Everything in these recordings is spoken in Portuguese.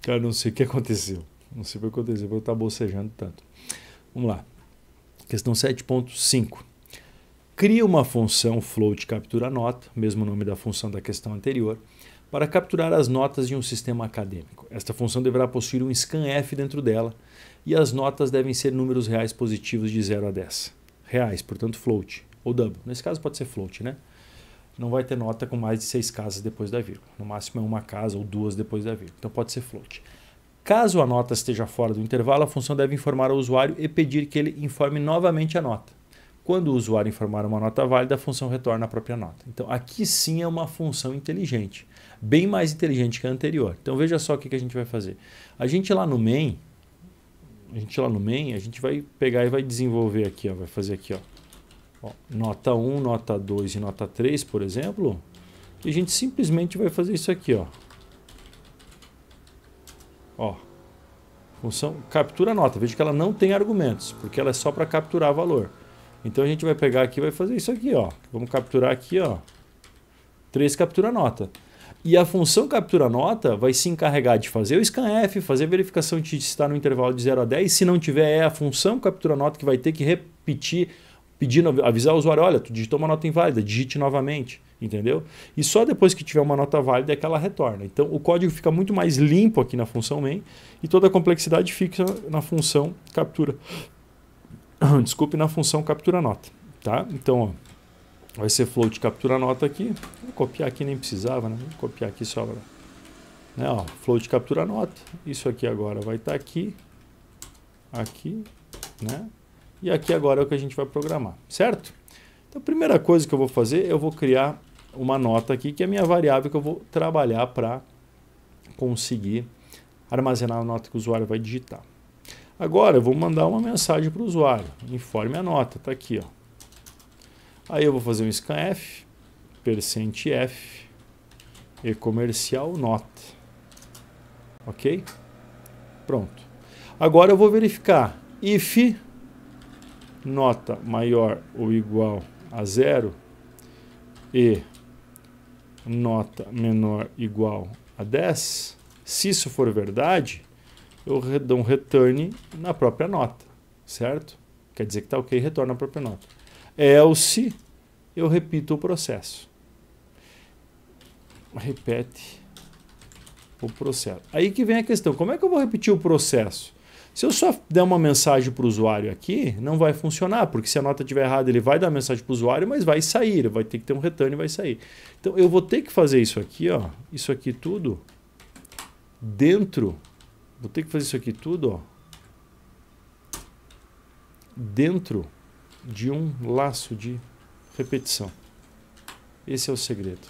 cara, não sei o que aconteceu. Não sei o que aconteceu, porque eu estar bocejando tanto. Vamos lá. Questão 7.5. Cria uma função float captura nota, mesmo nome da função da questão anterior, para capturar as notas de um sistema acadêmico. Esta função deverá possuir um scanf dentro dela e as notas devem ser números reais positivos de 0 a 10. Reais, portanto float, ou double. Nesse caso pode ser float, né? não vai ter nota com mais de seis casas depois da vírgula. No máximo é uma casa ou duas depois da vírgula. Então pode ser float. Caso a nota esteja fora do intervalo, a função deve informar ao usuário e pedir que ele informe novamente a nota. Quando o usuário informar uma nota válida, a função retorna a própria nota. Então aqui sim é uma função inteligente, bem mais inteligente que a anterior. Então veja só o que a gente vai fazer. A gente lá no main, a gente lá no main, a gente vai pegar e vai desenvolver aqui, ó, vai fazer aqui, ó ó, nota 1, nota 2 e nota 3, por exemplo, e a gente simplesmente vai fazer isso aqui, ó. Ó. Função captura nota. Veja que ela não tem argumentos, porque ela é só para capturar valor. Então a gente vai pegar aqui e vai fazer isso aqui, ó. Vamos capturar aqui, ó. 3 captura nota. E a função captura nota vai se encarregar de fazer o scanf, fazer a verificação de se está no intervalo de 0 a 10. Se não tiver, é a função captura nota que vai ter que repetir pedindo, avisar o usuário, olha, tu digitou uma nota inválida, digite novamente, entendeu? E só depois que tiver uma nota válida é que ela retorna. Então o código fica muito mais limpo aqui na função main e toda a complexidade fica na função captura. Desculpe, na função captura nota, tá? Então, ó, vai ser float captura nota aqui. Vou copiar aqui nem precisava, né? Vou copiar aqui só pra, né, ó, float captura nota. Isso aqui agora vai estar tá aqui aqui, né? E aqui agora é o que a gente vai programar, certo? Então, a primeira coisa que eu vou fazer, eu vou criar uma nota aqui, que é a minha variável que eu vou trabalhar para conseguir armazenar a nota que o usuário vai digitar. Agora, eu vou mandar uma mensagem para o usuário. Informe a nota, está aqui. Ó. Aí eu vou fazer um scanf, percentf, %f, e comercial nota. Ok? Pronto. Agora eu vou verificar if nota maior ou igual a zero e nota menor igual a 10, se isso for verdade, eu dou um return na própria nota, certo? Quer dizer que está ok, retorna a própria nota. Else, eu repito o processo. Repete o processo. Aí que vem a questão, como é que eu vou repetir o processo? Se eu só der uma mensagem para o usuário aqui, não vai funcionar, porque se a nota estiver errada, ele vai dar mensagem para o usuário, mas vai sair, vai ter que ter um return e vai sair. Então eu vou ter que fazer isso aqui, ó, isso aqui tudo dentro, vou ter que fazer isso aqui tudo, ó, dentro de um laço de repetição. Esse é o segredo.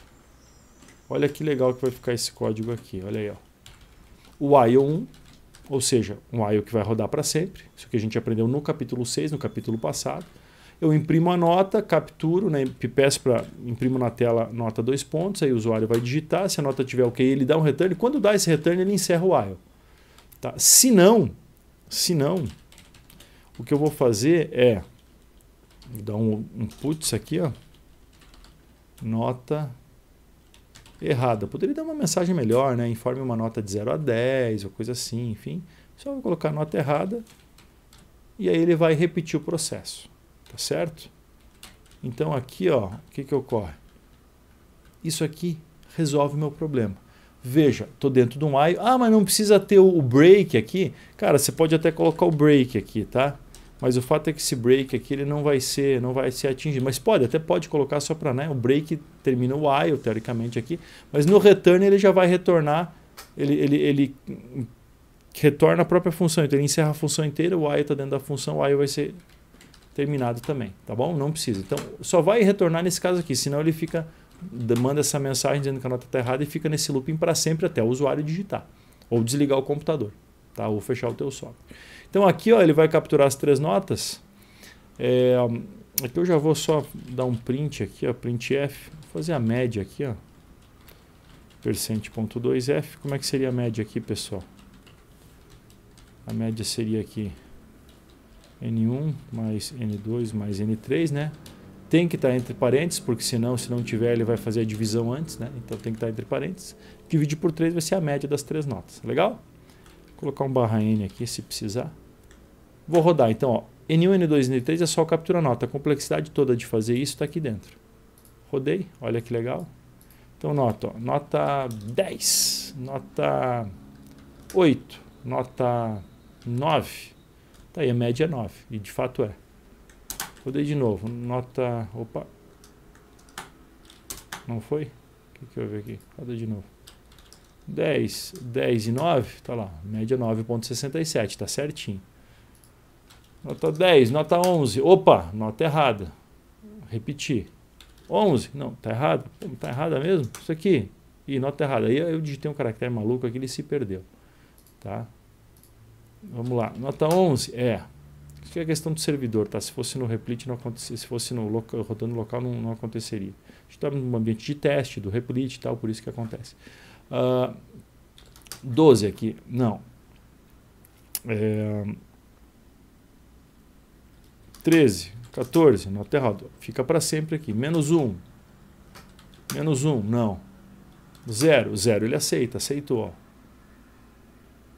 Olha que legal que vai ficar esse código aqui, olha aí, ó. O while 1 ou seja, um IO que vai rodar para sempre. Isso que a gente aprendeu no capítulo 6, no capítulo passado. Eu imprimo a nota, capturo, né, peço para imprimo na tela nota dois pontos, aí o usuário vai digitar, se a nota tiver ok, ele dá um return. Quando dá esse return, ele encerra o IO. Tá? Se não, se não, o que eu vou fazer é vou dar um, um puts aqui, ó, nota errada. Poderia dar uma mensagem melhor, né? Informe uma nota de 0 a 10 ou coisa assim, enfim. Só vou colocar a nota errada e aí ele vai repetir o processo, tá certo? Então aqui, ó, o que que ocorre? Isso aqui resolve o meu problema. Veja, tô dentro de um while. Ah, mas não precisa ter o break aqui. Cara, você pode até colocar o break aqui, tá? Mas o fato é que esse break aqui ele não vai ser, não vai ser atingido. Mas pode, até pode colocar só para, né? O break termina o while teoricamente aqui, mas no return ele já vai retornar, ele, ele, ele retorna a própria função. Então ele encerra a função inteira, o while está dentro da função, o while vai ser terminado também, tá bom? Não precisa. Então só vai retornar nesse caso aqui, senão ele fica manda essa mensagem dizendo que a nota está errada e fica nesse looping para sempre até o usuário digitar ou desligar o computador tá? ou fechar o teu software. Então aqui ó, ele vai capturar as três notas. É, aqui eu já vou só dar um print aqui, ó, print F, vou fazer a média aqui, ó. Percent.2f, como é que seria a média aqui, pessoal? A média seria aqui N1 mais N2 mais N3, né? Tem que estar tá entre parênteses, porque senão, se não tiver, ele vai fazer a divisão antes, né? Então tem que estar tá entre parênteses. Dividir por 3 vai ser a média das três notas. Legal? colocar um barra N aqui se precisar. Vou rodar então, ó. N1, N2, N3 é só captura nota. A complexidade toda de fazer isso está aqui dentro. Rodei, olha que legal. Então nota, ó, nota 10, nota 8, nota 9. Está aí, a média é 9, e de fato é. Rodei de novo, nota... Opa! Não foi? O que, que eu vi aqui? Roda de novo. 10, 10 e 9, tá lá, média 9.67, tá certinho. Nota 10, nota 11, opa, nota errada. Repetir. 11, não, tá errado, tá errada mesmo? Isso aqui, e nota errada. Aí eu digitei um caractere maluco aqui, ele se perdeu, tá? Vamos lá, nota 11, é. Isso aqui é questão do servidor, tá? Se fosse no Replit, não acontecia, se fosse no local, rodando local, não, não aconteceria. A gente tá num ambiente de teste, do Replit e tal, por isso que acontece. Uh, ah, 12 aqui, não. É, 13, 14, nota errado. Fica para sempre aqui. Menos 1. Menos 1, não. 0, 0 ele aceita, aceitou.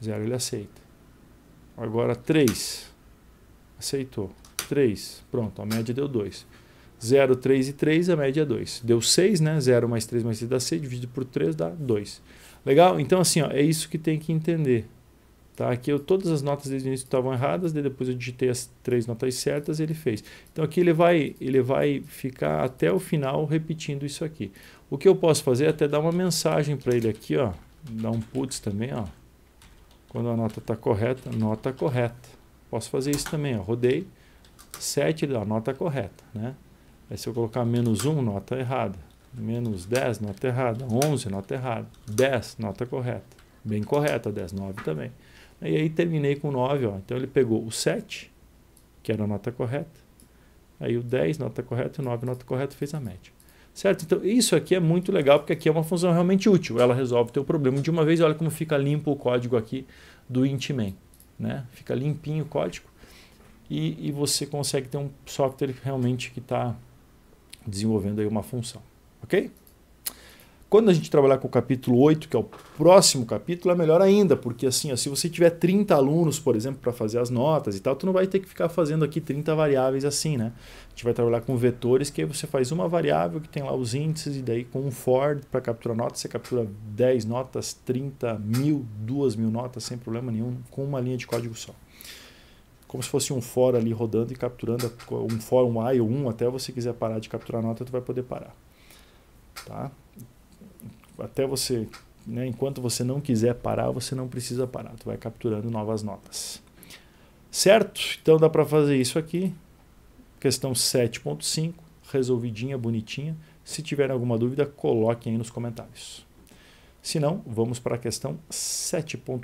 0 ele aceita. Agora 3, aceitou. 3, pronto, a média deu 2. 0, 3 e 3, a média é 2. Deu 6, né? 0 mais 3 mais 6 dá 6, dividido por 3 dá 2. Legal? Então, assim, ó, é isso que tem que entender. Tá? Aqui eu, todas as notas desde o início estavam erradas, depois eu digitei as três notas certas e ele fez. Então aqui ele vai, ele vai ficar até o final repetindo isso aqui. O que eu posso fazer é até dar uma mensagem para ele aqui, ó, dar um putz também, ó. Quando a nota está correta, nota correta. Posso fazer isso também, ó, rodei, 7, ele dá a nota correta, né? Aí se eu colocar menos 1, nota errada. Menos 10, nota errada. 11, nota errada. 10, nota correta. Bem correta, 10, 9 também. E aí terminei com 9, ó. Então ele pegou o 7, que era a nota correta. Aí o 10, nota correta, e o 9, nota correta, fez a média. Certo? Então isso aqui é muito legal, porque aqui é uma função realmente útil. Ela resolve o teu problema de uma vez. Olha como fica limpo o código aqui do Intman. Né? Fica limpinho o código. E, e você consegue ter um software realmente que está desenvolvendo aí uma função, ok? Quando a gente trabalhar com o capítulo 8, que é o próximo capítulo, é melhor ainda, porque assim, ó, se você tiver 30 alunos, por exemplo, para fazer as notas e tal, tu não vai ter que ficar fazendo aqui 30 variáveis assim, né? A gente vai trabalhar com vetores, que aí você faz uma variável que tem lá os índices, e daí com um for para capturar notas, você captura 10 notas, 30 mil, 2 mil notas, sem problema nenhum, com uma linha de código só como se fosse um for ali rodando e capturando um for, um i um, até você quiser parar de capturar a nota, você vai poder parar. Tá? Até você, né, enquanto você não quiser parar, você não precisa parar, você vai capturando novas notas. Certo? Então dá para fazer isso aqui. Questão 7.5, resolvidinha, bonitinha. Se tiver alguma dúvida, coloquem aí nos comentários. Se não, vamos para a questão 7.1.